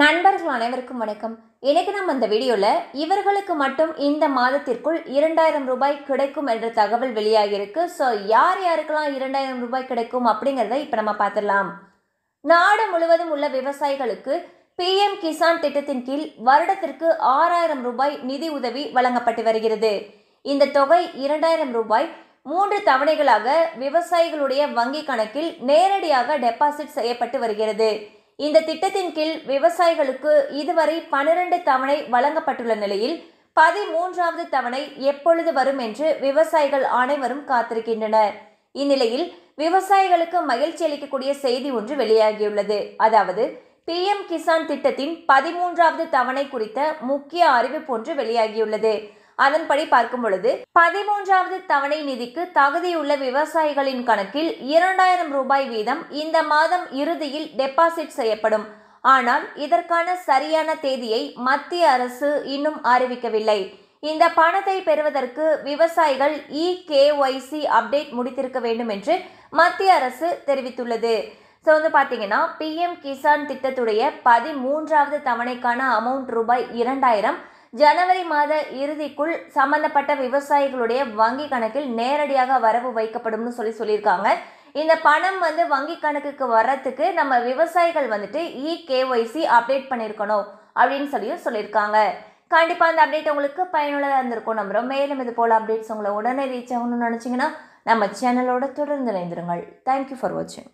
நண்பர்கள் அனைவருக்கும் வணக்கம் இன்னைக்கு நம்ம இந்த வீடியோவில் இவர்களுக்கு மட்டும் இந்த மாதத்திற்குள் இரண்டாயிரம் ரூபாய் கிடைக்கும் என்ற தகவல் வெளியாகியிருக்கு ஸோ யார் யாருக்கெல்லாம் இரண்டாயிரம் ரூபாய் கிடைக்கும் அப்படிங்கிறத இப்போ நம்ம பார்த்துடலாம் நாடு முழுவதும் உள்ள விவசாயிகளுக்கு பிஎம் கிசான் திட்டத்தின் கீழ் வருடத்திற்கு ஆறாயிரம் ரூபாய் நிதி உதவி வழங்கப்பட்டு வருகிறது இந்த தொகை இரண்டாயிரம் ரூபாய் மூன்று தவணைகளாக விவசாயிகளுடைய வங்கி கணக்கில் நேரடியாக டெபாசிட் செய்யப்பட்டு வருகிறது இந்த திட்டத்தின் கீழ் விவசாயிகளுக்கு இதுவரை பனிரெண்டு தவணை வழங்கப்பட்டுள்ள நிலையில் பதிமூன்றாவது தவணை எப்பொழுது வரும் என்று விவசாயிகள் அனைவரும் காத்திருக்கின்றனர் இந்நிலையில் விவசாயிகளுக்கு மகிழ்ச்சி அளிக்கக்கூடிய செய்தி ஒன்று வெளியாகியுள்ளது அதாவது பிஎம் கிசான் திட்டத்தின் பதிமூன்றாவது தவணை குறித்த முக்கிய அறிவிப்பு ஒன்று வெளியாகியுள்ளது அதன்படி பார்க்கும் பொழுது பதிமூன்றாவது தவணை நிதிக்கு தகுதியுள்ள விவசாயிகளின் கணக்கில் இரண்டாயிரம் ரூபாய் வீதம் இந்த மாதம் இறுதியில் டெபாசிட் செய்யப்படும் ஆனால் இதற்கான சரியான தேதியை மத்திய அரசு இன்னும் அறிவிக்கவில்லை இந்த பணத்தை பெறுவதற்கு விவசாயிகள் இ கேஒய்சி அப்டேட் முடித்திருக்க வேண்டும் என்று மத்திய அரசு தெரிவித்துள்ளது ஸோ வந்து பார்த்தீங்கன்னா பிஎம் கிசான் திட்டத்துடைய பதிமூன்றாவது தவணைக்கான அமௌண்ட் ரூபாய் இரண்டாயிரம் ஜனவரி மாத இறுதிக்குள் சம்பந்தப்பட்ட விவசாயிகளுடைய வங்கி கணக்கில் நேரடியாக வரவு வைக்கப்படும்னு சொல்லி சொல்லியிருக்காங்க இந்த பணம் வந்து வங்கி கணக்குக்கு வர்றதுக்கு நம்ம விவசாயிகள் வந்துட்டு இ கேஒய்சி அப்டேட் பண்ணியிருக்கணும் அப்படின்னு சொல்லியும் சொல்லியிருக்காங்க கண்டிப்பாக அந்த அப்டேட் உங்களுக்கு பயனுள்ளதாக இருந்திருக்கும் நம்புகிறோம் மேலும் இது போல் அப்டேட்ஸ் உங்களை உடனே ரீச் ஆகணும்னு நினச்சிங்கன்னா நம்ம சேனலோட தொடர்ந்து இணைந்துருங்கள் தேங்க்யூ ஃபார் வாட்சிங்